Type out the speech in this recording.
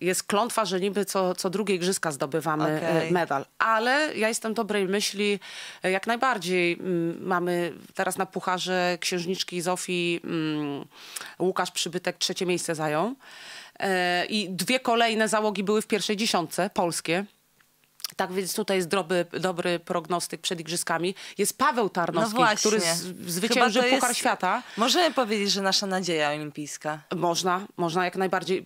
jest klątwa, że niby co, co drugie igrzyska zdobywamy e, okay. medal. Ale ja jestem dobrej myśli, e, jak najbardziej. Mm, mamy teraz na pucharze księżniczki Zofii mm, Łukasz Przybytek trzecie miejsce zajął. E, I dwie kolejne załogi były w pierwszej dziesiątce, polskie. Tak więc tutaj jest dobry, dobry prognostyk przed igrzyskami. Jest Paweł Tarnowski, no który zwyciężył Puchar jest, Świata. Możemy powiedzieć, że nasza nadzieja olimpijska. Można, można jak najbardziej.